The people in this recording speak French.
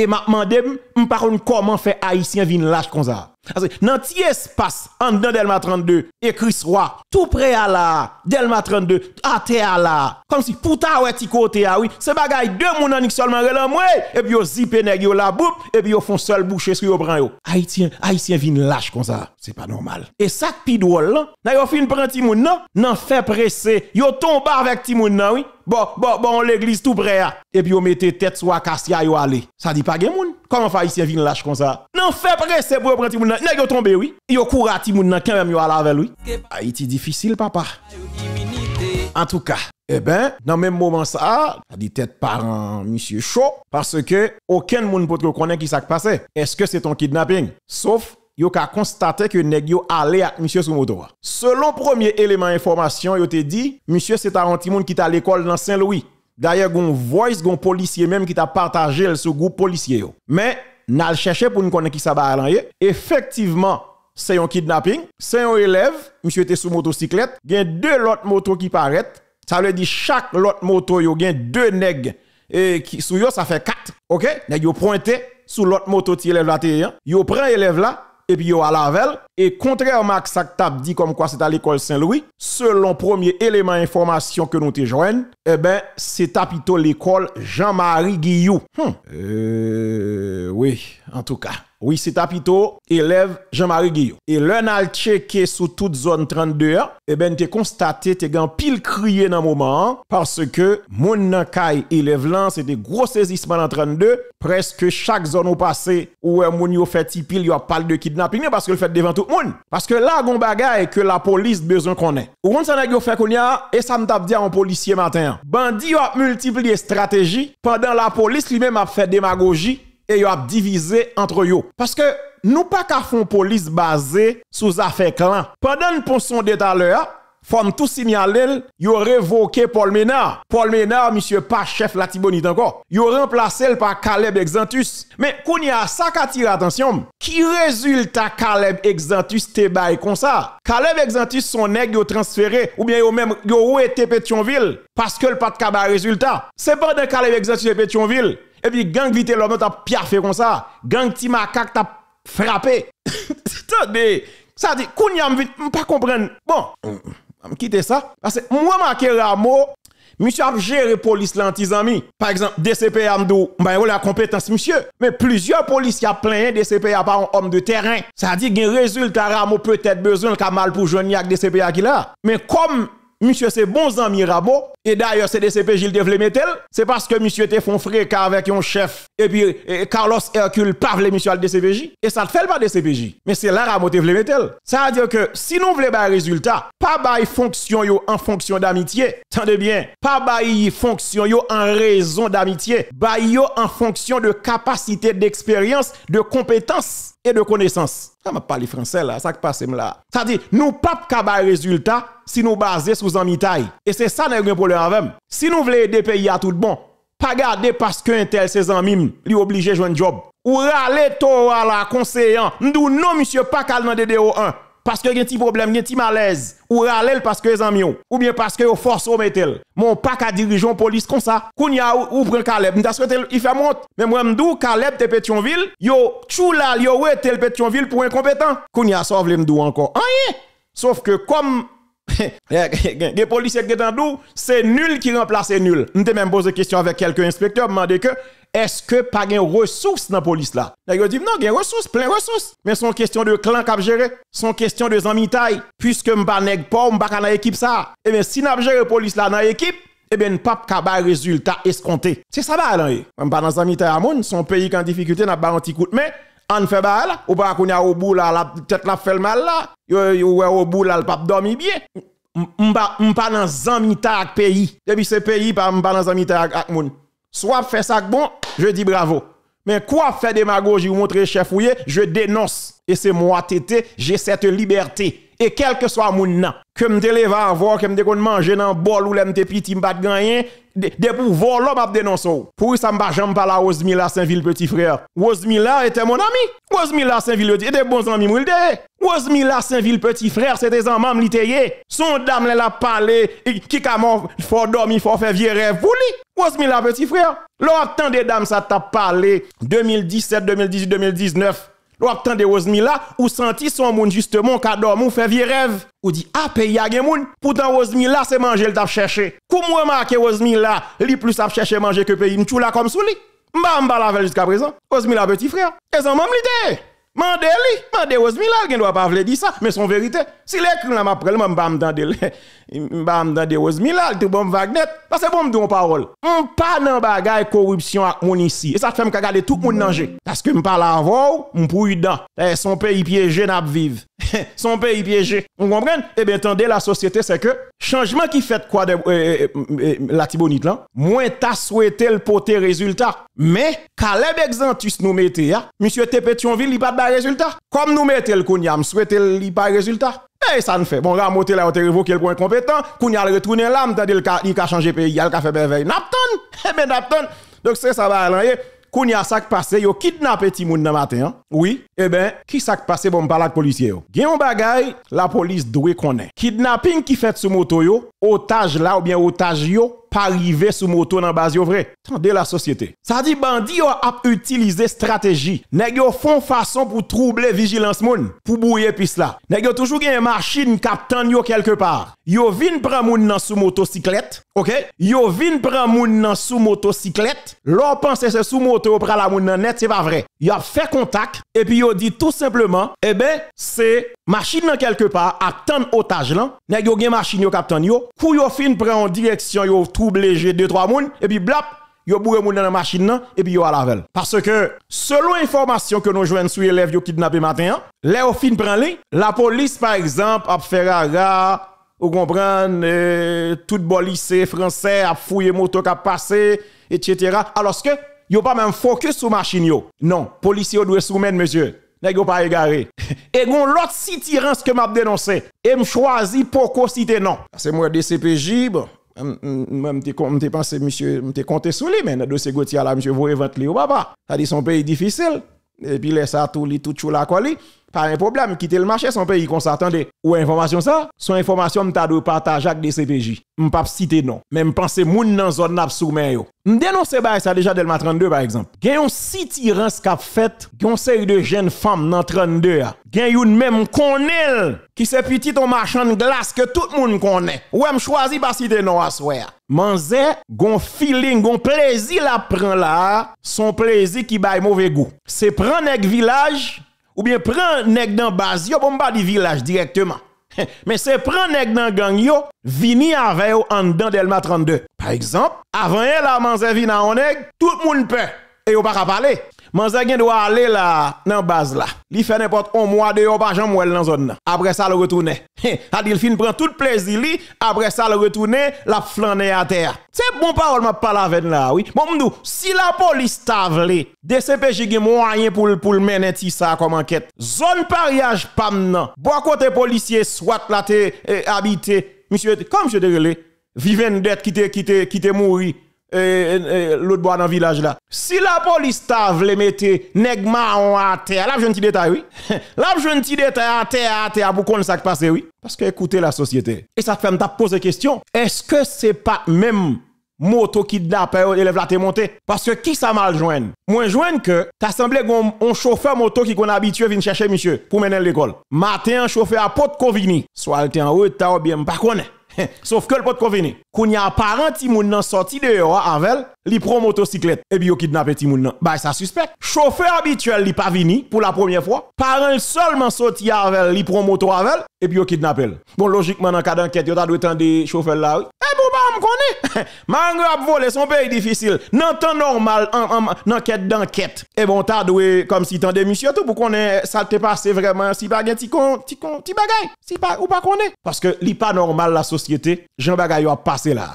E mandem mparoun koman fe Aisyen vin laj konza a. dans petit espace en dedans Delma 32 Chris roi tout près à la Delma 32 à terre là comme si pour ta ouais côté ah oui c'est bagay deux moun en seulement relamwe eh. et puis yo zipe nèg yo la boup, et puis yo font seul boucher sur yo pran yo haïtien haïtien vin lâche comme ça c'est pas normal et ça pi drôle là hein. na yo fin prend ti moun nan hein. fait presser yo tombe avec ti moun nan hein, oui bon bon bon l'église tout près ah. et puis yo mette tête sur cassia yo aller ça dit pas gen moun Comment ici vin lâche comme ça Non, fait presser pour prendre Timoun. Il a tombé oui. Yo courant Timoun nan quand même yo à avec lui. Haïti difficile papa. En tout cas, eh ben, dans le même moment ça, a dit tête par un monsieur chaud parce que aucun monde peut connaître qui s'est passé. Est-ce que c'est ton kidnapping Sauf yo ka constaté que nèg yo allé avec monsieur sur Selon premier élément d'information, il te dit monsieur c'est un petit monde qui est à l'école dans Saint-Louis. D'ailleurs, une voice gon policier même qui t'a partagé le sous groupe policier. Mais n'a cherché pour nous connaître qui ça va Effectivement, c'est un kidnapping, c'est un élève, monsieur était sous motocyclette, il y a deux autres motos qui paraissent. Ça veut dire chaque autre moto, il y a deux nègres et qui sous yo ça fait quatre. OK? Nèg yo pointé sous l'autre moto qui élève là, yo prend élève là et puis yo à velle. Et contrairement à ce que dit comme quoi c'est à l'école Saint-Louis, selon premier élément d'information que nous te joignons, eh ben, c'est à l'école Jean-Marie Guillou. Hmm. Euh, oui, en tout cas. Oui, c'est Tapito, élève Jean-Marie Guillaume. Et l'un a checké sous toute zone 32, hein. et eh ben t'es constaté, t'es gan pile crié dans le moment, hein, parce que mon nankay élève là, c'était gros saisissement dans 32, presque chaque zone où passé, où un euh, moun yo fait ti pile, yo parle de kidnapping, parce que le fait devant tout le monde. Parce que là, gon bagaille que la police besoin qu'on ait. Ou on s'en a fait qu'on a, et ça me tape dire en policier matin. Hein. Bandi a multiplié stratégie, pendant la police lui-même a fait démagogie, et yo divisé entre eux. Parce que nous pas qu'à fond police basée sous affaire clan. Pendant le ponçon de l'heure, Fom tout signaler, yo révoqué Paul Ménard. Paul Ménard, monsieur pas chef Latibonite encore. Yo remplacé par Caleb Exantus. Mais a ça qui tire attention. Qui résultat Caleb Exantus te et comme ça? Caleb Exantus son nèg yo transféré ou bien yo même où, été Pétionville parce que le pas de résultat. C'est pas de Caleb Exantus et Pétionville. Et puis, gang vite l'homme, t'as piafé comme ça. Gang ti t'as frappé. Attendez, ça dit, kounyam vite, pas comprendre. Bon, je mm, mm. quitter ça. Parce que moi, marqué Ramo, monsieur a géré police l'an amis. Par exemple, DCPA m'dou, m'ba la compétence, monsieur. Mais plusieurs policiers a plein DCPA par un homme de terrain. Ça dit, le résultat Ramo peut-être besoin ka mal pour avec DCPA qui là. Mais comme Monsieur, c'est bon ami Rabot, Et d'ailleurs, c'est DCPJ le Devle tel, C'est parce que monsieur était fond car avec un chef. Et puis, Carlos Hercule parle monsieur le DCPJ. Et ça ne fait pas DCPJ. Mais c'est là Rabo Ça veut dire que si nous voulons un résultat, pas bah fonction yo en fonction d'amitié. Tendez bien. Pas bah fonction yo en raison d'amitié. Bah yo en fonction de capacité d'expérience, de compétence. E de konesans. A ma pali franse la. Sa ki pase m la. Sa di nou pap kabay rezultat. Si nou baze sou zanmi tay. E se sa nè gwen pou lè avèm. Si nou vle de peyi a tout bon. Pa gade paske entel se zanmim. Li oblije jwen job. Ou rale to wala konseyan. Ndou nou non, misye pakal nan dede o an. parce que y a un petit problème, y a un petit malaise, ou râler parce que amis ou bien parce que force au métal. Mon pas à dirigeant police comme ça. Kounya ou, ou prend Caleb, il fait monte. Mais moi m'dou Caleb de Pétionville, yo là, yo ouais tel Pétionville pour incompétent. Kounya sauve le m'dou encore. Rien. Ah, Sauf que comme les policiers qui sont c'est nul qui remplace nul. M'te même posé question avec quelques inspecteurs, demandé que est-ce que pas de ressources dans la police là? Ils dit non, des ressources, plein ressources. Mais son question de clan qui géré, son question de zamitaille. Puisque m'pa nèg pas, m'pa dans équipe ça. Eh bien si n'a géré police là dans l'équipe, eh bien, pas de résultat escompté. C'est ça, ba là, yé. pas dans un à son pays qui en difficulté, n'a pas anti coup de main, en fait ba là, ou pas qu'on a au bout là, la tête la fait mal là, ou au bout là, le pape dormi bien. M'pa dans un pays. Depuis ce pays, pas dans un avec à moun. Soit fait ça bon, je dis bravo. Mais quoi faire démagogie ou montrer chef ouye, je dénonce. Et c'est moi tété, j'ai cette liberté. Et quel que soit mon nom, Kèm tè lè va avò, kèm tè kon manje nan bol ou lèm tè pi tim bat ganyen, dè pou vò lòm ap denonsò. Pou y sa mba jèm pala OZMILA SIN VIL PETI FRÈR. OZMILA etè mon ami. OZMILA SIN VIL PETI FRÈR etè bon zan mi mwil de. OZMILA SIN VIL PETI FRÈR se te zan mam li te ye. Son dam lè la pale, kika mò fò dormi, fò fè vye revvou li. OZMILA PETI FRÈR. Lò ap tan de dam sa ta pale 2017-2018-2019, Ou attend de Rosemila, ou senti son monde justement ka dormi ou fait vie rêve. Ou dit, ah, pays a gen moun, pourtant Rosemila c'est manger le tap cherché. Comment remarquer Rosemila, li plus tap cherché manger que pays là comme sous Mba mba la jusqu'à présent. Rosemila petit frère, et en même l'idée. Mandeli tande Rose Milal, gen doit pas vle di ça, mais son vérité. Si l'écrit là m'a prel, m'ba m'tande, m'ba m'tande Rose Milal, tout bon vagnet, parce que bon m'dou parole. M'pa nan bagay corruption ak moun ici. Et ça fait m'ka gade tout moun danger. Parce que m'pa la vou, m'pouy dan. Eh, son pays piégé n'a vive. son pays piégé. On comprend? Eh bien, tendez la société, c'est que changement qui fait quoi de euh, euh, euh, la Tibonite là, moins ta souhaité le porter résultat. Mais, Caleb Exantus nous mettait, hein? monsieur Tepetionville, il pas de résultat. Comme comme nous mettons le Kounia, souhaite souhaiter le pas résultat. Eh ça ne fait. Bon, Moté là, on te révoqué le point compétent. Kounia le retourné là, m'tendez le cas, il a changé pays, il a fait merveille. Napton! Eh ben, Napton! Donc, c'est ça va bah, aller. Kounia ça qui passe, yo kidnappé Timoun moun nan matin. Hein? Oui, eh ben, qui ça qui passe bon parle de policier yo. Gen bagay, la police doit connaître. Kidnapping qui fait sous moto yo, otage là ou bien otage yo pas arrivé sous moto dans base yo vrai. Tendez la société. Ça dit bandi yo a utilisé stratégie. Nèg yo font façon pour troubler vigilance moun, pour bouiller pis là. Nèg yo toujours une machine captant yo quelque part. Yo vinn prend moun nan sous motocyclette, OK? Yo vinn prend moun nan sous motocyclette. L'on pense c'est sous moto prend la moun nan net, c'est pas vrai. Yo a fait contact et puis yo dit tout simplement, eh ben c'est machine nan quelque part attend otage là. Nèg yo gen machine captant yo pour yo fin prend en direction, yo trouble léger deux trois moun et puis blap, yo bourré moun dans la machine et puis yo à lavel. Parce que selon information que nous joignons sur élève yo kidnappé matin, hein, là yo fin prend li, la police par exemple a fait rara vous comprenez, euh, tout bon lycée français a fouillé moto qui a passé, etc. Alors que, yo pas même focus sur machine yo. Non, policiers doivent soumettre, monsieur nèg pas égaré. Et gon l'autre citirance que m'a dénoncé et me choisi qu'on citer non. C'est moi DCPJ bon. pense que pensé monsieur me compté sous lui mais dans dossier Gautier là monsieur vous éventer ou papa. Ça dit son pays difficile et puis les ça tout li tout chou la quoi Fa mè problem, kite l machè son peyi kon satan de Ouè informasyon sa? Son informasyon m ta do partajak de CPJ M pap site non Mè m panse moun nan zon napsou mè yo M denon se bay sa deja Delma 32 par eksemp Gen yon siti ran skap fet Gen yon se yon de jen fam nan 32 ya Gen yon mè m konel Ki se piti ton machan glas ke tout moun konen Ouè m chwazi pa site non aswe Man zè, gon filin, gon plezi la pran la Son plezi ki bay mouve go Se pran ek vilaj Ou byen pren neg nan baz yo pou bon, mpa di vilaj direktman. Men se pren neg nan gang yo, vini ave yo an dan delma 32. Par exemple, avan yon la manzevi nan an neg, tout moun pe. E yo baka pale. Manze doit aller là dans base là. Li fait n'importe un mois de pas jambe dans dans zone Après ça le retourner. Adil prend tout plaisir li, après ça le retourne. la flané à terre. C'est bon parole m'a parole avec là, oui. Bon m'dou, si la police tavle, DCPJ gen moyen pour pour mener ça comme enquête. Zone pariage pam maintenant. Bon côté policier soit là te eh, habité. Monsieur comme je te relais, vivent une dette qui te qui te qui eh, eh, eh, l'autre bois dans le village là. Si la police t'a voulu mettre Nègma ou à terre, là j'ai un petit détail oui. là j'ai un petit détail à terre à terre pour qu'on ça passe oui. Parce que écoutez la société. Et ça fait me poser question. Est-ce que c'est pas même moto qui kidnapper euh, élève la te monté parce que qui ça mal Moi moins joigne que t'as semblé un chauffeur moto qui qu'on habitué venir chercher monsieur pour mener l'école matin un chauffeur à porte Covigny. soit en route ou bien pas connaît Sauf que le pote convenu. Quand y a un parent qui nan sorti dehors avec, li prend motocyclette et puis kidnappe timoun nan. Bah ça suspect. Chauffeur habituel n'est pas venu pour la première fois. Parent seulement sorti avec, li prend moto avec et puis kidnappé. Bon logiquement dans cas d'enquête, yo ta doit des chauffeur là me connaît. Mangre a volé son pays difficile. Non temps normal, en, enquête d'enquête. Et bon, t'as comme si t'en démission tout pour qu'on ait ça te passé vraiment si pas ti con, ti con, bagay. Si pas, ou pas est Parce que li pas normal la société, Jean bagay a passé là.